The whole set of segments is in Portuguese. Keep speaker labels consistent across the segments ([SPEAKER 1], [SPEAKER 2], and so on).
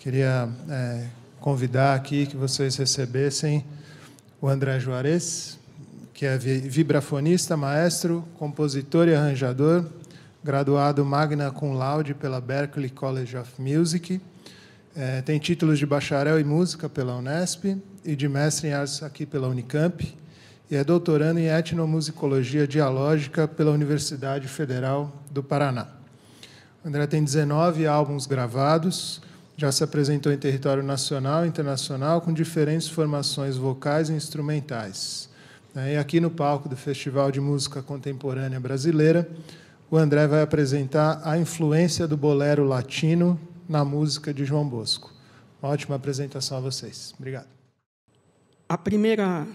[SPEAKER 1] Queria é, convidar aqui que vocês recebessem o André Juarez, que é vibrafonista, maestro, compositor e arranjador, graduado magna cum laude pela Berklee College of Music, é, tem títulos de bacharel em música pela Unesp e de mestre em artes aqui pela Unicamp, e é doutorando em etnomusicologia dialógica pela Universidade Federal do Paraná. O André tem 19 álbuns gravados, já se apresentou em território nacional e internacional com diferentes formações vocais e instrumentais. É, e aqui no palco do Festival de Música Contemporânea Brasileira, o André vai apresentar a influência do bolero latino na música de João Bosco. Uma ótima apresentação a vocês. Obrigado. A primeira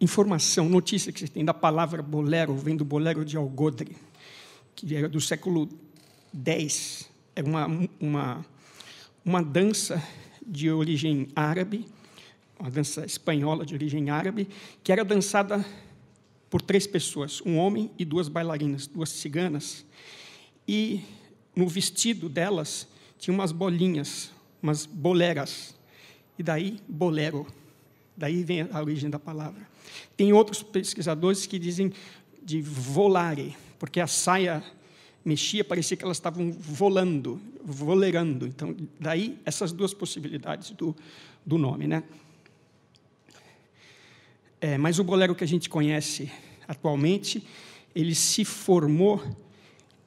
[SPEAKER 1] informação, notícia que você tem da palavra bolero, vem do bolero de Algodre, que era é do século X. Era é uma, uma uma dança de origem árabe, uma dança espanhola de origem árabe, que era dançada por três pessoas, um homem e duas bailarinas, duas ciganas. E no vestido delas tinha umas bolinhas, umas boleras. E daí, bolero. Daí vem a origem da palavra. Tem outros pesquisadores que dizem de volare, porque a saia mexia, parecia que elas estavam volando, voleirando. Então, daí essas duas possibilidades do, do nome. Né? É, mas o bolero que a gente conhece atualmente, ele se formou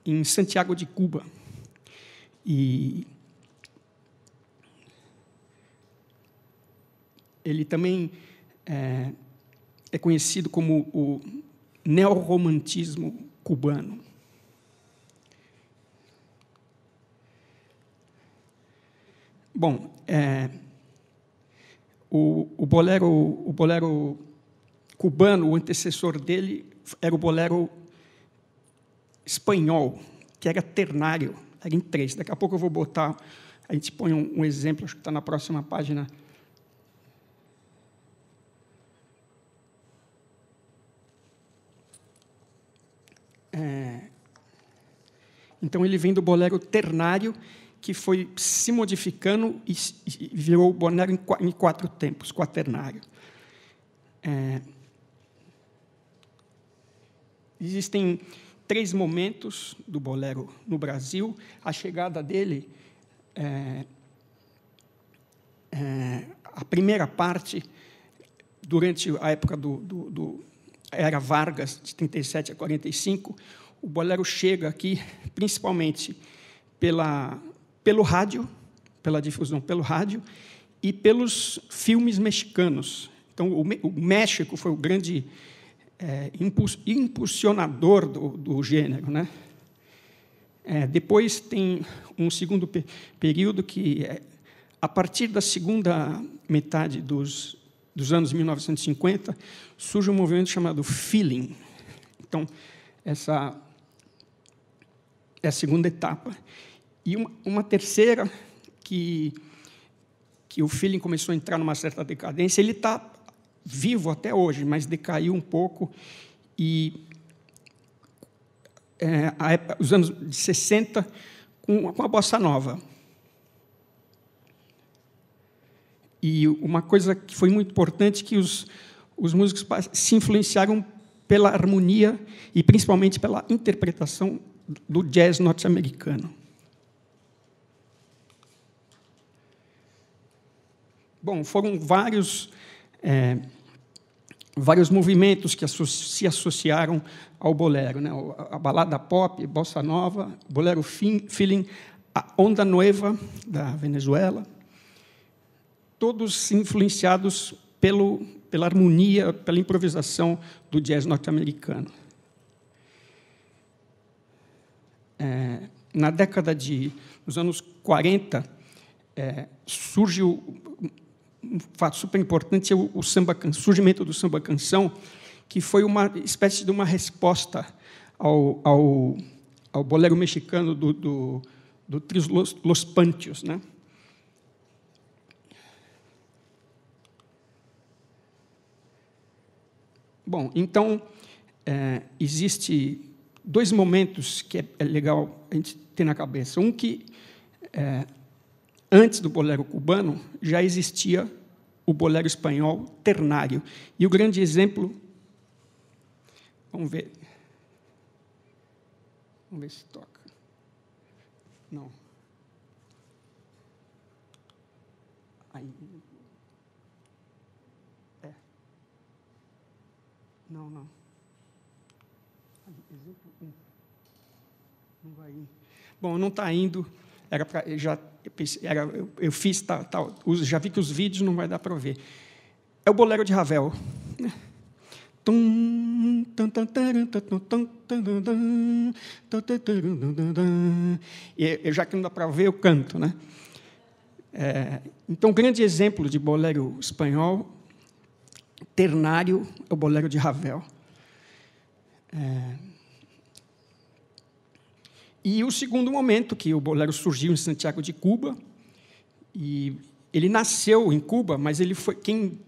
[SPEAKER 1] em Santiago de Cuba. E ele também é, é conhecido como o neorromantismo cubano. Bom, é, o, o, bolero, o bolero cubano, o antecessor dele, era o bolero espanhol, que era ternário, era em três. Daqui a pouco eu vou botar, a gente põe um, um exemplo, acho que está na próxima página. É, então, ele vem do bolero ternário, que foi se modificando e, virou o Bonero em, em, quatro tempos, quaternário. É, existem três momentos do bolero no Brasil. A chegada dele, é, é, a primeira parte, durante a época do, do, do era Vargas, de 37 a 45, o bolero chega aqui principalmente pela pelo rádio, pela difusão pelo rádio e pelos filmes mexicanos. Então, o, México foi o grande é, impulsionador do, do gênero. Né? É, depois tem um segundo pe período que, é, a partir da segunda metade dos, dos anos 1950, surge um movimento chamado feeling. Então, essa é a segunda etapa. E uma, uma terceira, que, que o feeling começou a entrar numa certa decadência, ele está vivo até hoje, mas decaiu um pouco. E é, época, os anos de 60, com, com a bossa nova. E uma coisa que foi muito importante é que os, os músicos se influenciaram pela harmonia e principalmente pela interpretação do jazz norte-americano. Bom, foram vários, é, vários movimentos que se associaram ao bolero. Né? A balada pop, bossa nova, bolero feeling, a onda nova da Venezuela, todos influenciados pelo, pela harmonia, pela improvisação do jazz norte-americano. É, na década de, nos anos 40, é, surge o, um fato super importante é o, o, samba, can surgimento do samba canção, que foi uma espécie de uma resposta ao, ao, ao bolero mexicano do, do, do Tris Los, Los Pantios, né? Bom, então é, existe dois momentos que é, é legal a gente ter na cabeça. Um que é, antes do bolero cubano, já existia o bolero espanhol ternário. E o grande exemplo. Vamos ver. Vamos ver se toca. Não. Aí. É. Não, não. Exemplo 1. Não vai ir. Bom, não está indo era pra, já, era, eu, eu fiz tal, tal, já vi que os vídeos não vai dar para ver. É o bolero de Ravel. E eu, já que não dá para ver, eu canto. Né? É, então, um grande exemplo de bolero espanhol, ternário, é o bolero de Ravel. É, e o segundo momento, que o bolero surgiu em Santiago de Cuba, e ele nasceu em Cuba, mas ele foi quem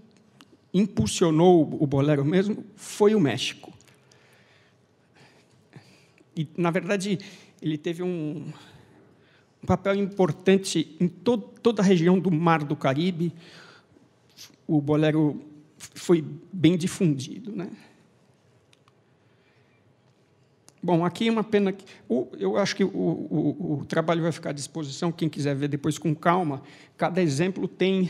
[SPEAKER 1] impulsionou o bolero mesmo foi o México. E na verdade ele teve um, um papel importante em to toda a região do Mar do Caribe. O bolero foi bem difundido, né? Bom, aqui é uma pena. Que, eu acho que o, o, o, trabalho vai ficar à disposição, quem quiser ver depois com calma. Cada exemplo tem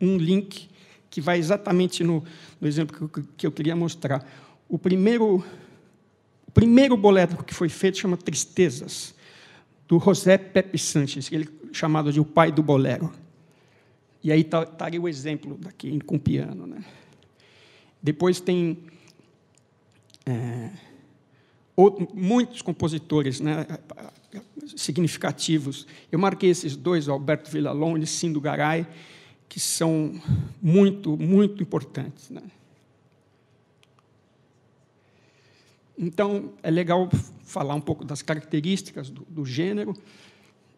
[SPEAKER 1] um link que vai exatamente no, no exemplo que eu, que eu queria mostrar. O primeiro, o primeiro boleto que foi feito chama Tristezas, do José Pepe Sanches, ele chamado de o pai do bolero. E aí estaria tá, tá o exemplo daqui com piano. Né? Depois tem. É, muitos compositores né, significativos. Eu marquei esses dois, Alberto Villalon e Sindo Garay, que são muito, muito importantes. Né? Então, é legal falar um pouco das características do, do gênero.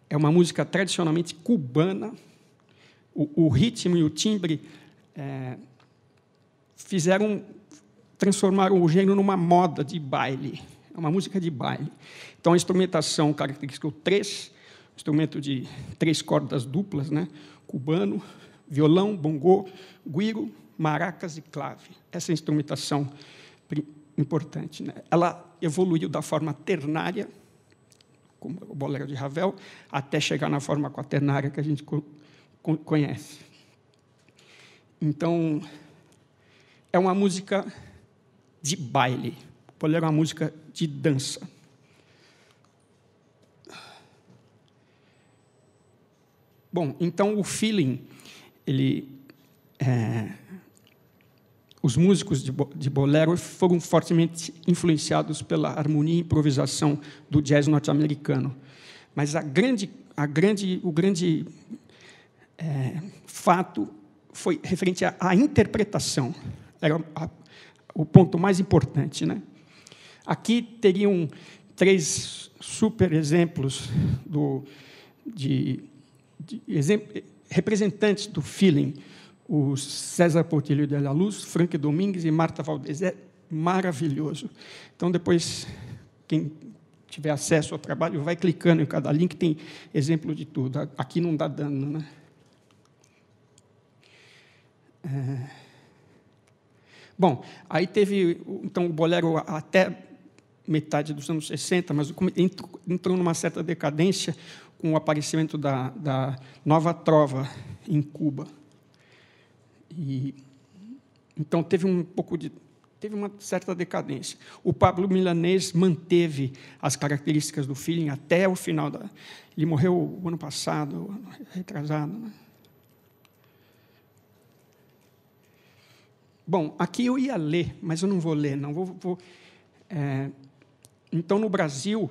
[SPEAKER 1] É uma música tradicionalmente cubana. O, o ritmo e o timbre é, fizeram transformaram o gênero numa moda de baile é uma música de baile. Então, a instrumentação característica o três, instrumento de três cordas duplas, né? cubano, violão, bongô, guiro, maracas e clave. Essa é a instrumentação importante. Né? Ela evoluiu da forma ternária, como o bolero de Ravel, até chegar na forma quaternária que a gente conhece. Então, é uma música de baile. Bolero é uma música de dança. Bom, então o feeling, ele, é, os músicos de, de bolero foram fortemente influenciados pela harmonia e improvisação do jazz norte-americano. Mas a grande, a grande, o grande é, fato foi referente à, à interpretação. Era a, o ponto mais importante, né? Aqui teriam três super exemplos do, de, de exemplo, representantes do feeling, o César Portilho de la Luz, Frank Domingues e Marta Valdez. É maravilhoso. Então, depois, quem tiver acesso ao trabalho, vai clicando em cada link, tem exemplo de tudo. Aqui não dá dano, né? É... Bom, aí teve então o bolero até metade dos anos 60, mas entrou numa certa decadência com o aparecimento da, da nova trova em Cuba. E, então teve um pouco de teve uma certa decadência. O Pablo Milanês manteve as características do feeling até o final da. Ele morreu o ano passado, retrasado. Né? Bom, aqui eu ia ler, mas eu não vou ler, não vou. vou é, então, no Brasil,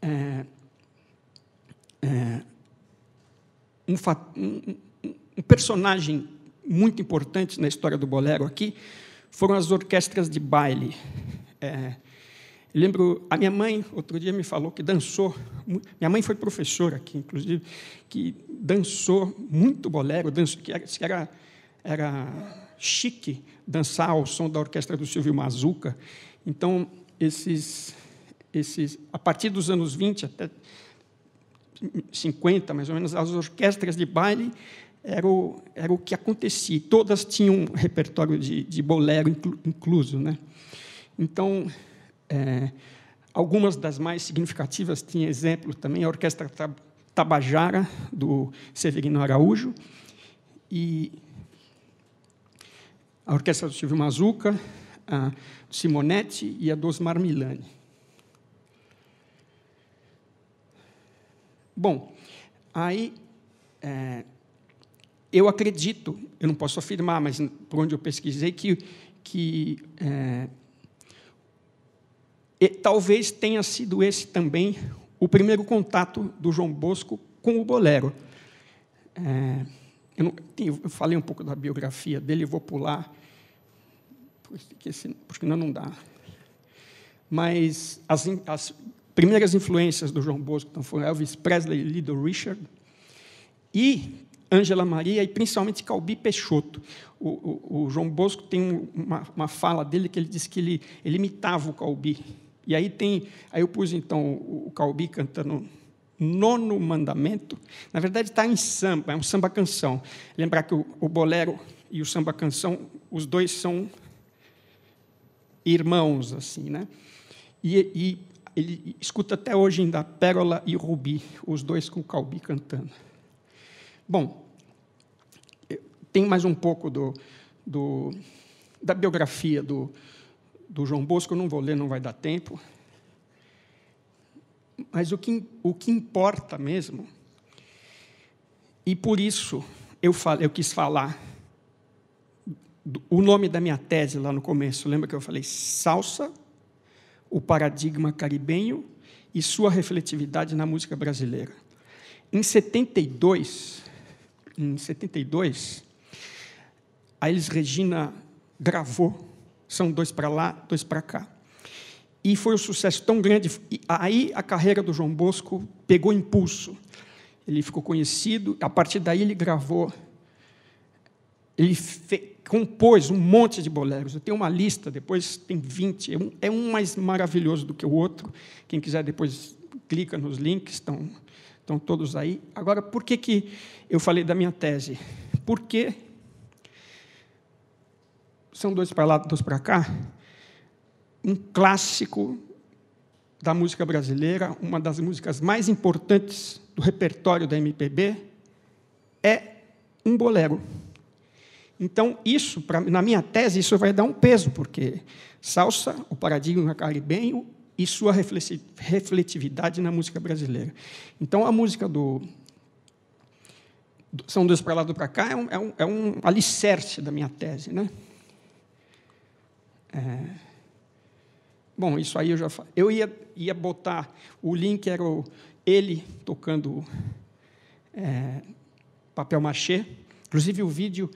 [SPEAKER 1] é, é, um, um, um personagem muito importante na história do bolero aqui foram as orquestras de baile. É, lembro, a minha mãe, outro dia, me falou que dançou. Minha mãe foi professora aqui, inclusive, que dançou muito bolero, dançou, que era, que era, era chique dançar ao som da orquestra do Silvio Mazuca. Então, esses, esses, a partir dos anos 20 até 50, mais ou menos, as orquestras de baile era o, era o que acontecia. Todas tinham um repertório de, de bolero inclu, incluso. Né? Então, é, algumas das mais significativas tinha exemplo também a Orquestra Tabajara, do Severino Araújo, e a orquestra do Silvio Mazuca, a do Simonetti e a dos Marmilani. Bom, aí é, eu acredito, eu não posso afirmar, mas por onde eu pesquisei, que, que é, e, talvez tenha sido esse também o primeiro contato do João Bosco com o bolero. É, eu, não, eu, falei um pouco da biografia dele, vou pular, porque senão não dá. Mas as, as primeiras influências do João Bosco então, foram Elvis Presley e Little Richard, e Ângela Maria, e principalmente Calbi Peixoto. O, o, o João Bosco tem uma, uma, fala dele que ele diz que ele, ele imitava o Calbi. E aí tem, aí eu pus então o, o Calbi cantando nono mandamento, na verdade está em samba, é um samba-canção. Lembrar que o, o bolero e o samba-canção, os dois são irmãos, assim, né? E, e, ele escuta até hoje ainda Pérola e Rubi, os dois com o Calbi cantando. Bom, tem mais um pouco do, do da biografia do, do João Bosco, eu não vou ler, não vai dar tempo. Mas o que, o que importa mesmo, e por isso eu, falei eu quis falar o nome da minha tese lá no começo, lembra que eu falei salsa, o paradigma caribenho e sua refletividade na música brasileira. Em 72, em 72, a Elis Regina gravou São Dois para Lá, Dois para Cá. E foi um sucesso tão grande. E aí a carreira do João Bosco pegou impulso. Ele ficou conhecido. A partir daí ele gravou. Ele compôs um monte de boleros. Eu tenho uma lista, depois tem 20. É um, é um mais maravilhoso do que o outro. Quem quiser depois clica nos links, estão, estão todos aí. Agora, por que, que eu falei da minha tese? Porque são dois para lá, dois para cá um clássico da música brasileira, uma das músicas mais importantes do repertório da MPB, é um bolero. Então, isso, pra, na minha tese, isso vai dar um peso, porque salsa, o paradigma caribenho e sua refletividade na música brasileira. Então, a música do São dois para lá do para cá é um, é, um, é um alicerce da minha tese. Né? É... Bom, isso aí eu já falei. Eu ia, ia botar o link, era o, ele tocando é, papel machê. Inclusive o vídeo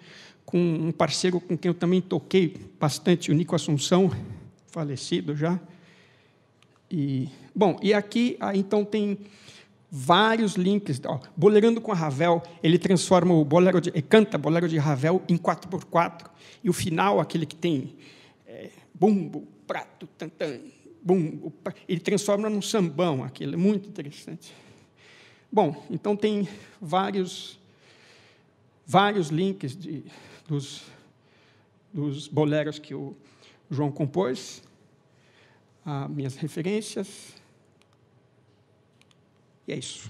[SPEAKER 1] com um parceiro com quem eu também toquei bastante, o Nico Assunção, falecido já. E, bom, e aqui ah, então tem vários links. Ó, bolerando com a Ravel, ele transforma o bolero de, canta bolero de Ravel em 4x4. E o final, aquele que tem é, bumbo, prato, tantan, bum, ele transforma num sambão, aquilo é muito interessante. Bom, então tem vários vários links de, dos, dos boleros que o João compôs, ah, minhas referências. E é isso.